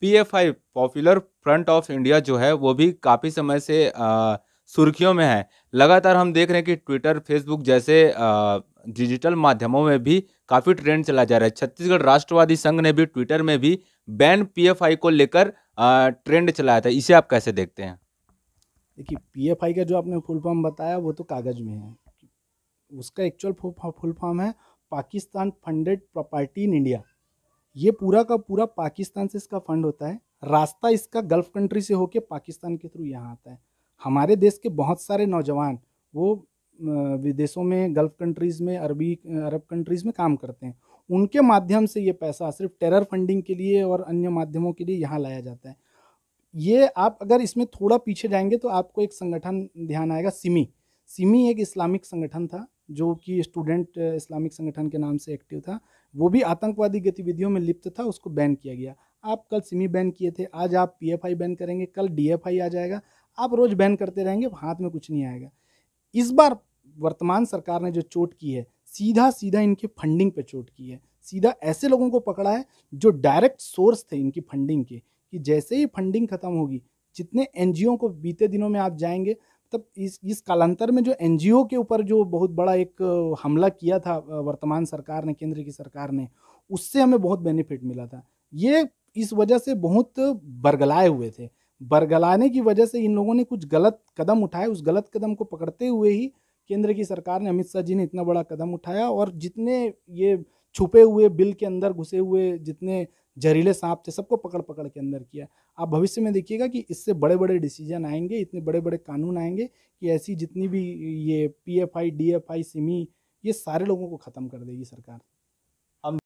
PFI popular front of India जो है वो भी काफ़ी समय से सुर्खियों में है लगातार हम देख रहे हैं कि ट्विटर फेसबुक जैसे डिजिटल माध्यमों में भी काफ़ी ट्रेंड चला जा रहा है छत्तीसगढ़ राष्ट्रवादी संघ ने भी ट्विटर में भी बैन पीएफआई को लेकर ट्रेंड चलाया था इसे आप कैसे देखते हैं देखिए पीएफआई का जो आपने फुल फॉर्म बताया वो तो कागज़ में है उसका एक्चुअल फुल फॉर्म है Pakistan funded property in India ये पूरा का पूरा पाकिस्तान से इसका फंड होता है रास्ता इसका गल्फ कंट्री से होके पाकिस्तान के थ्रू यहाँ आता है हमारे देश के बहुत सारे नौजवान वो विदेशों में गल्फ कंट्रीज़ में अरबी अरब कंट्रीज़ में काम करते हैं उनके माध्यम से ये पैसा सिर्फ टेरर फंडिंग के लिए और अन्य माध्यमों के लिए यहाँ लाया जाता है ये आप अगर इसमें थोड़ा पीछे जाएंगे तो आपको एक संगठन ध्यान आएगा सिमी सिमी एक इस्लामिक संगठन था जो कि स्टूडेंट इस्लामिक संगठन के नाम से एक्टिव था वो भी आतंकवादी गतिविधियों में लिप्त था उसको बैन किया गया आप कल सिमी बैन किए थे आज आप पीएफआई बैन करेंगे कल डीएफआई आ जाएगा आप रोज़ बैन करते रहेंगे हाथ में कुछ नहीं आएगा इस बार वर्तमान सरकार ने जो चोट की है सीधा सीधा इनके फंडिंग पे चोट की है सीधा ऐसे लोगों को पकड़ा है जो डायरेक्ट सोर्स थे इनकी फंडिंग के कि जैसे ही फंडिंग ख़त्म होगी जितने एन को बीते दिनों में आप जाएंगे तब इस इस कालांतर में जो एन के ऊपर जो बहुत बड़ा एक हमला किया था वर्तमान सरकार ने केंद्र की सरकार ने उससे हमें बहुत बेनिफिट मिला था ये इस वजह से बहुत बरगलाए हुए थे बरगलाने की वजह से इन लोगों ने कुछ गलत कदम उठाए उस गलत कदम को पकड़ते हुए ही केंद्र की सरकार ने अमित शाह जी ने इतना बड़ा कदम उठाया और जितने ये छुपे हुए बिल के अंदर घुसे हुए जितने जहरीले सांप थे सबको पकड़ पकड़ के अंदर किया आप भविष्य में देखिएगा कि इससे बड़े बड़े डिसीजन आएंगे इतने बड़े बड़े कानून आएंगे कि ऐसी जितनी भी ये P F I D F I SIMI ये सारे लोगों को ख़त्म कर देगी सरकार